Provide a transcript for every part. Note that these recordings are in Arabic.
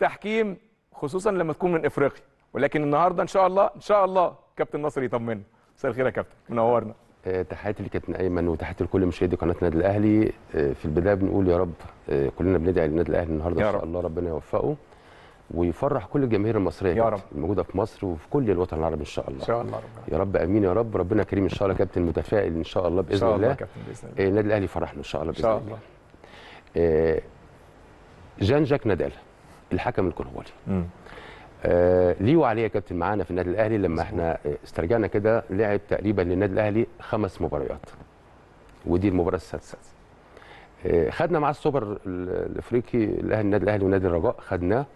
تحكيم خصوصا لما تكون من افريقيا ولكن النهارده ان شاء الله ان شاء الله كابتن نصر يطمنا مساء الخير يا كابتن منورنا آه، تحياتي لكابتن ايمن وتحياتي لكل مشاهدي قناه النادي الاهلي آه، في البدايه بنقول يا رب آه، كلنا بندعي للنادي الاهلي النهارده ان شاء الله ربنا يوفقه ويفرح كل الجماهير المصريه يا رب الموجوده في مصر وفي كل الوطن العربي ان شاء الله ان شاء الله يا رب امين يا رب ربنا كريم ان شاء الله كابتن متفائل ان شاء الله باذن الله إن شاء الله, كابتن باذن الله. النادي الاهلي فرحنا ان شاء الله باذن الله, الله. جان جاك نادال الحكم الكرهولي آه ليه وعليه يا كابتن معانا في النادي الاهلي لما احنا استرجعنا كده لعب تقريبا للنادي الاهلي خمس مباريات ودي المباراه السادسه آه خدنا معاه السوبر الافريقي الاهلي النادي الاهلي ونادي الرجاء خدناه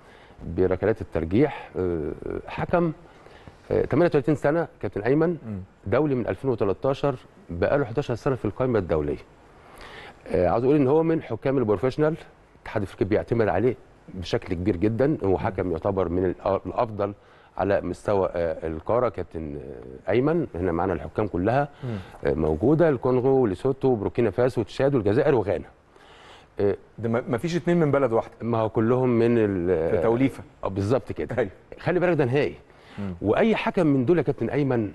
بركلات الترجيح آه حكم 38 آه، سنه كابتن ايمن دولي من 2013 بقى له 11 سنه في القائمه الدوليه آه، عاوز اقول ان هو من حكام البروفيشنال الاتحاد الافريقي بيعتمد عليه بشكل كبير جدا وحكم يعتبر من الافضل على مستوى آه، القاره كابتن آه، ايمن هنا معانا الحكام كلها آه، موجوده الكونغو وليسوتو وبروكينا فاسو وتشاد والجزائر وغانا ده ما فيش اتنين من بلد واحده ما هو كلهم من التوليفه بالظبط كده خلي بالك ده نهائي واي حكم من دول يا كابتن ايمن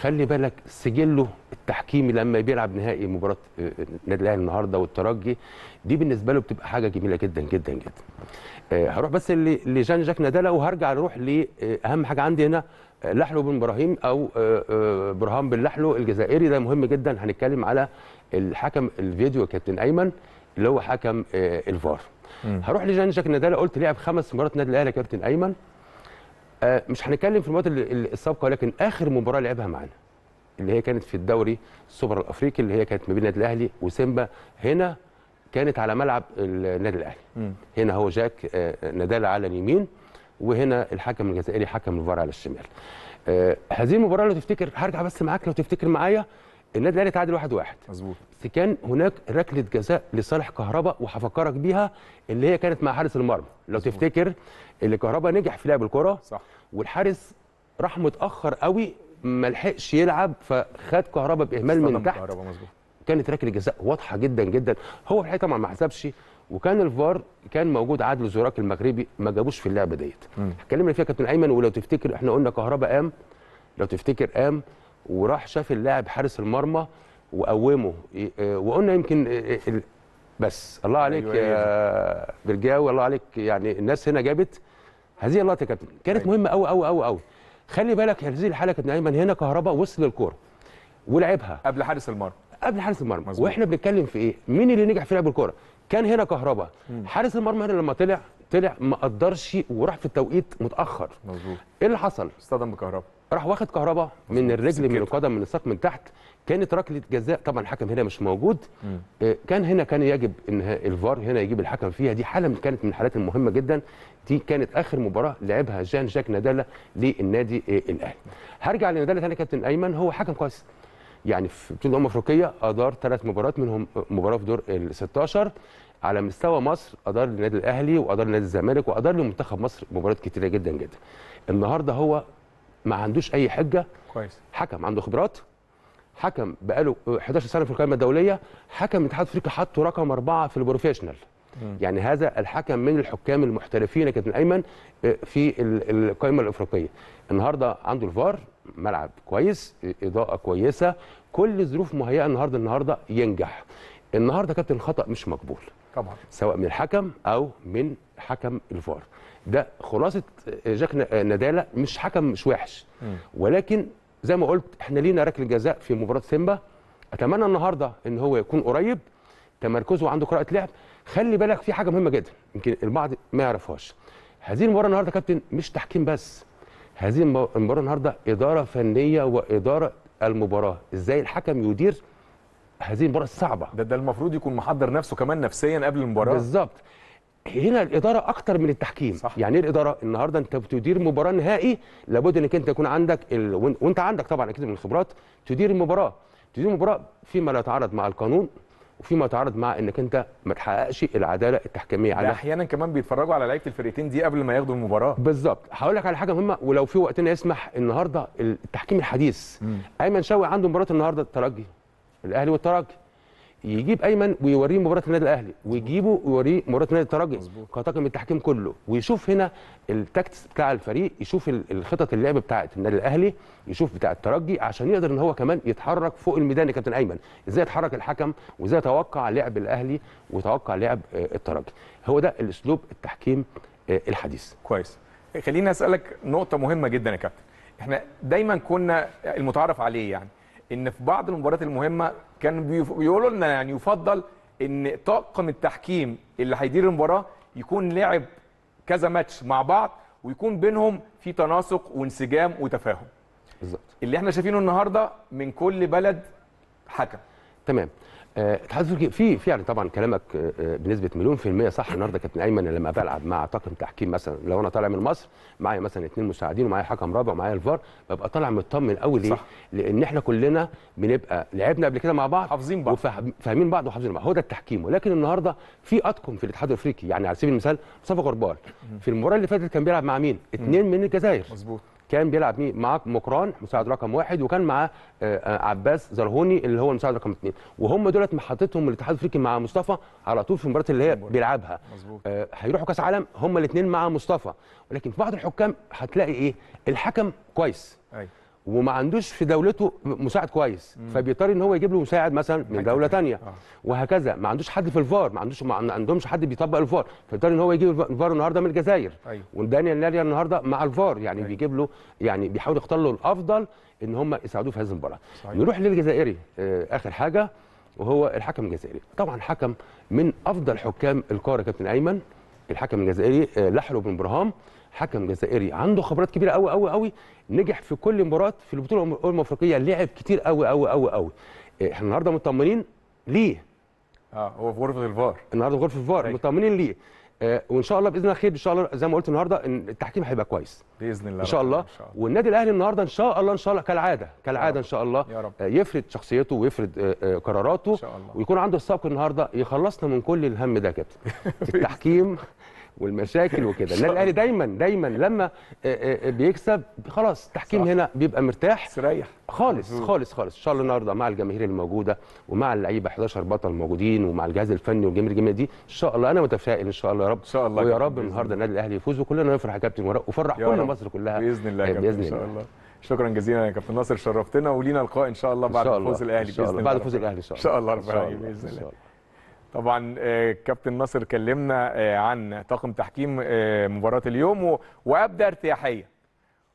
خلي بالك سجله التحكيمي لما بيلعب نهائي مباراه النادي آه، الاهلي النهارده والترجي دي بالنسبه له بتبقى حاجه جميله جدا جدا جدا. آه، هروح بس لجان جاك نادالا وهرجع اروح لاهم آه، حاجه عندي هنا لحلو بن ابراهيم او برهام بن لحلو الجزائري ده مهم جدا هنتكلم على الحكم الفيديو كابتن ايمن اللي هو حكم الفار. هروح لجان جاك نادالا قلت لعب خمس مرات نادي الاهلي كابتن ايمن آه، مش هنتكلم في المباراه السابقه ولكن اخر مباراه لعبها معانا اللي هي كانت في الدوري السوبر الافريقي اللي هي كانت ما بين النادي الاهلي وسيمبا هنا كانت على ملعب النادي الاهلي م. هنا هو جاك آه، نادال على اليمين وهنا الحكم الجزائري حكم الفار على الشمال آه، هذه المباراه لو تفتكر هرجع بس معاك لو تفتكر معايا النادي الاهلي تعادل 1-1 واحد واحد. مظبوط كان هناك ركله جزاء لصالح كهربا وهفكرك بيها اللي هي كانت مع حارس المرمى لو مزبوط. تفتكر اللي كهربا نجح في لعب الكره صح والحارس راح متاخر قوي ما لحقش يلعب فخد كهربا باهمال من تحت كهربا مظبوط كانت ركله جزاء واضحه جدا جدا هو الحقيقه طبعا ما حسبش وكان الفار كان موجود عادل زوراك المغربي ما جابوش في اللعبه ديت اتكلمنا فيها كابتن ايمن ولو تفتكر احنا قلنا كهربا قام لو تفتكر قام وراح شاف اللاعب حارس المرمى وقومه آه، وقلنا يمكن آه، آه، بس الله أيوة، عليك أيوة يا برجاوي الله عليك يعني الناس هنا جابت هذه اللقطه يا كابتن كانت أيوة. مهمه قوي قوي قوي قوي خلي بالك يعني هذه الحاله كانت كابتن ايمن هنا كهرباء وصل للكوره ولعبها قبل حارس المرمى قبل حارس المرمى مزبوط. واحنا بنتكلم في ايه مين اللي نجح في لعب الكوره كان هنا كهرباء حارس المرمى هنا لما طلع طلع ما قدرش وراح في التوقيت متاخر مظبوط ايه اللي حصل اصطدم بكهرباء راح واخد كهرباء من الرجل من القدم من الساق من تحت كانت ركله جزاء طبعا الحكم هنا مش موجود آه، كان هنا كان يجب ان الفار هنا يجيب الحكم فيها دي حاله كانت من الحالات المهمه جدا دي كانت اخر مباراه لعبها جان جاك نادالا للنادي آه، الاهلي هرجع لنادالا ثاني كابتن ايمن هو حكم كويس يعني في بطوله الامم الافريقيه ادار ثلاث مباريات منهم مباراه في دور ال 16 على مستوى مصر ادار للنادي الاهلي وادار نادي الزمالك وادار لمنتخب مصر مباريات كتيره جدا جدا النهارده هو ما عندوش اي حجه كويس حكم عنده خبرات حكم بقاله 11 سنه في القائمه الدوليه حكم اتحاد افريقيا حطه رقم اربعه في البروفيشنال يعني هذا الحكم من الحكام المحترفين يا كابتن ايمن آه، في القائمه الافريقيه النهارده عنده الفار ملعب كويس اضاءه كويسه كل ظروف مهيئه النهارده النهارده ينجح النهارده كابتن خطا مش مقبول طبعا سواء من الحكم او من حكم الفار ده خلاصه آه، جاك نداله آه، مش حكم مش وحش ولكن زي ما قلت احنا لينا ركله جزاء في مباراه سيمبا اتمنى النهارده ان هو يكون قريب تمركزه عنده قراءه لعب خلي بالك في حاجه مهمه جدا يمكن البعض ما يعرفهاش هذه المباراه النهارده يا كابتن مش تحكيم بس هذه المباراه النهارده اداره فنيه واداره المباراه ازاي الحكم يدير هذه المباراه الصعبه ده ده المفروض يكون محضر نفسه كمان نفسيا قبل المباراه بالظبط هنا الاداره اكتر من التحكيم صح. يعني ايه الاداره النهارده انت بتدير مباراه نهائي لابد انك انت يكون عندك ال... وانت عندك طبعا اكيد من الخبرات تدير المباراه تدير المباراه فيما لا يتعارض مع القانون وفيما يتعارض مع انك انت ما تحققش العداله التحكيميه على احيانا كمان بيتفرجوا على لعيبه الفرقتين دي قبل ما ياخدوا المباراه بالظبط هقول لك على حاجه مهمه ولو في وقتنا يسمح النهارده التحكيم الحديث ايمن شوقي عنده مباراه النهارده الترجي الاهلي والترجي يجيب ايمن ويوريه مباراه النادي الاهلي ويجيبه ويوريه مباراه النادي الترجي كطاقم التحكيم كله ويشوف هنا التاكتس بتاع الفريق يشوف الخطط اللعب بتاعه النادي الاهلي يشوف بتاع الترجي عشان يقدر ان هو كمان يتحرك فوق الميدان يا كابتن ايمن ازاي يتحرك الحكم وازاي يتوقع لعب الاهلي ويتوقع لعب آه، الترجي هو ده الاسلوب التحكيم آه، الحديث كويس خليني اسالك نقطه مهمه جدا يا كابتن احنا دايما كنا المتعارف عليه يعني ان في بعض المباريات المهمه كان بيقولوا لنا يعني يفضل ان طاقم التحكيم اللي هيدير المباراه يكون لعب كذا ماتش مع بعض ويكون بينهم في تناسق وانسجام وتفاهم بالظبط اللي احنا شايفينه النهارده من كل بلد حكم تمام الاتحاد آه، الافريقي في في يعني طبعا كلامك آه، آه، بنسبه مليون في الميه صح النهارده كابتن ايمن لما بلعب مع طاقم تحكيم مثلا لو انا طالع من مصر معايا مثلا اثنين مساعدين ومعايا حكم رابع ومعايا الفار ببقى طالع مطمن قوي ليه؟ صح. لان احنا كلنا بنبقى لعبنا قبل كده مع بعض حافظين بعض وفاهمين بعض وحافظين بعض هو ده التحكيم ولكن النهارده في اطقم في الاتحاد الافريقي يعني على سبيل المثال مصطفى غربال في المباراه اللي فاتت كان بيلعب مع مين؟ اثنين من الجزائر مظبوط كان بيلعب مين مع مقران مساعد رقم واحد وكان معاه آه، آه، عباس زرهوني اللي هو المساعد رقم اثنين وهم دولت محطتهم الاتحاد الافريقي مع مصطفى على طول في المباراه اللي هي بيلعبها مظبوط آه، هيروحوا كاس عالم هم الاثنين مع مصطفى ولكن في بعض الحكام هتلاقي ايه الحكم كويس أي. وما عندوش في دولته مساعد كويس مم. فبيضطر ان هو يجيب له مساعد مثلا من دوله ثانيه آه. وهكذا ما عندوش حد في الفار ما عندوش ما عندهمش حد بيطبق الفار فبيضطر ان هو يجيب الفار النهارده من الجزائر أيوه. ودانيال ناريا النهارده مع الفار يعني أيوه. بيجيب له يعني بيحاول يختار له الافضل ان هم يساعدوه في هذه المباراه نروح للجزائري آه، اخر حاجه وهو الحكم الجزائري طبعا حكم من افضل حكام القاره كابتن ايمن الحكم الجزائري آه، لحلو بن برهام حكم جزائري عنده خبرات كبيره قوي قوي قوي نجح في كل مباراه في البطوله الامم الافريقيه لعب كتير قوي قوي قوي قوي إيه، احنا النهارده مطمنين ليه اه هو في غرفه الفار النهارده في غرفه الفار أيوة. مطمنين ليه إيه، وان شاء الله باذن الله خير ان شاء الله زي ما قلت النهارده ان التحكيم هيبقى كويس باذن الله ان شاء الله, الله. والنادي الاهلي النهارده ان شاء الله ان شاء الله كالعاده كالعاده ان شاء الله يفرد شخصيته ويفرد قراراته ويكون عنده السبق النهارده يخلصنا من كل الهم ده كده التحكيم والمشاكل وكده النادي الاهلي دايما دايما لما بيكسب خلاص التحكيم هنا بيبقى مرتاح سريح. خالص خالص خالص ان شاء الله النهارده مع الجماهير الموجوده ومع اللعيبه 11 بطل موجودين ومع الجهاز الفني والجماهير الجميله دي ان شاء الله انا متفائل ان شاء الله يا رب ان شاء الله ويا رب النهارده النادي الاهلي يفوز وكلنا نفرح يا كابتن وراء وفرح كل مصر كلها باذن الله باذن الله ان شاء الله شكرا جزيلا يا كابتن ناصر شرفتنا ولينا لقاء ان شاء الله بعد فوز الاهلي باذن الله بعد فوز الاهلي ان شاء الله ان شاء الله ربنا باذن الله طبعا آه، كابتن ناصر كلمنا آه، عن طاقم تحكيم آه، مباراه اليوم وابدا ارتياحيه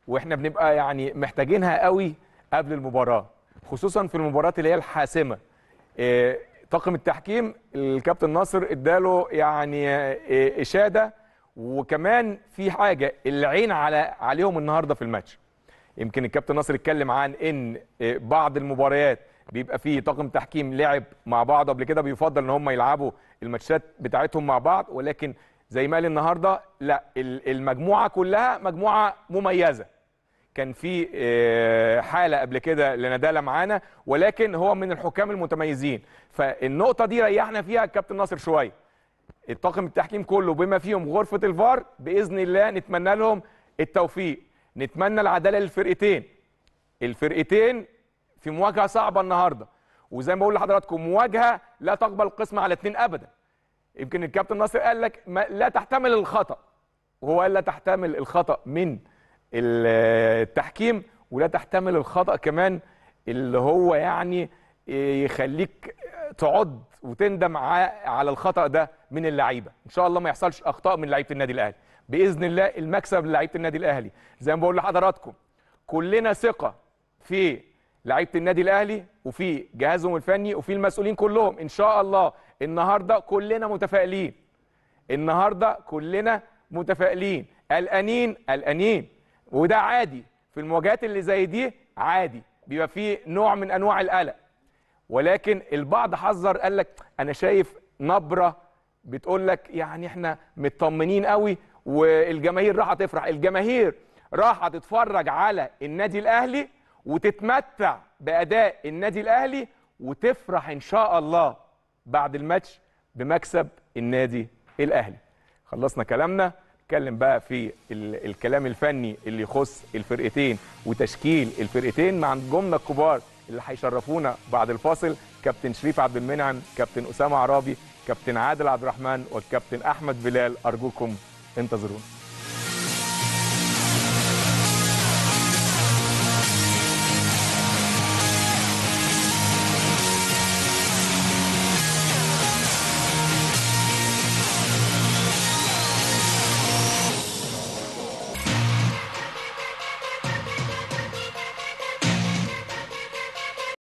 واحنا بنبقى يعني محتاجينها قوي قبل المباراه خصوصا في المباريات اللي هي الحاسمه طاقم التحكيم الكابتن ناصر اداله يعني اشاده وكمان في حاجه العين على عليهم النهارده في الماتش يمكن الكابتن ناصر اتكلم عن ان بعض المباريات بيبقى فيه طاقم تحكيم لعب مع بعض قبل كده بيفضل ان هم يلعبوا الماتشات بتاعتهم مع بعض ولكن زي ما قال النهارده لا المجموعه كلها مجموعه مميزه كان في آه، حاله قبل كده لندالة معانا ولكن هو من الحكام المتميزين فالنقطه دي ريحنا فيها الكابتن ناصر شويه الطاقم التحكيم كله بما فيهم غرفه الفار باذن الله نتمنى لهم التوفيق نتمنى العداله للفرقتين الفرقتين في مواجهه صعبه النهارده وزي ما بقول لحضراتكم مواجهه لا تقبل قسم على اثنين ابدا يمكن الكابتن ناصر قال لك ما لا تحتمل الخطا وهو قال لا تحتمل الخطا من التحكيم ولا تحتمل الخطا كمان اللي هو يعني يخليك تعد وتندم على الخطا ده من اللعيبه ان شاء الله ما يحصلش اخطاء من لعيبه النادي الاهلي باذن الله المكسب لعيبه النادي الاهلي زي ما بقول لحضراتكم كلنا ثقه في لعيبه النادي الاهلي وفي جهازهم الفني وفي المسؤولين كلهم ان شاء الله النهارده كلنا متفائلين النهارده كلنا متفائلين قلقانين قلقانين وده عادي في المواجهات اللي زي دي عادي بيبقى فيه نوع من انواع القلق ولكن البعض حذر قال لك انا شايف نبره بتقول لك يعني احنا مطمنين قوي والجماهير راح تفرح الجماهير راح تتفرج على النادي الاهلي وتتمتع باداء النادي الاهلي وتفرح ان شاء الله بعد الماتش بمكسب النادي الاهلي خلصنا كلامنا نتكلم بقى في الكلام الفني اللي يخص الفرقتين وتشكيل الفرقتين مع نجومنا الكبار اللي هيشرفونا بعد الفاصل كابتن شريف عبد المنعم كابتن اسامه عرابي كابتن عادل عبد الرحمن والكابتن احمد بلال ارجوكم انتظرونا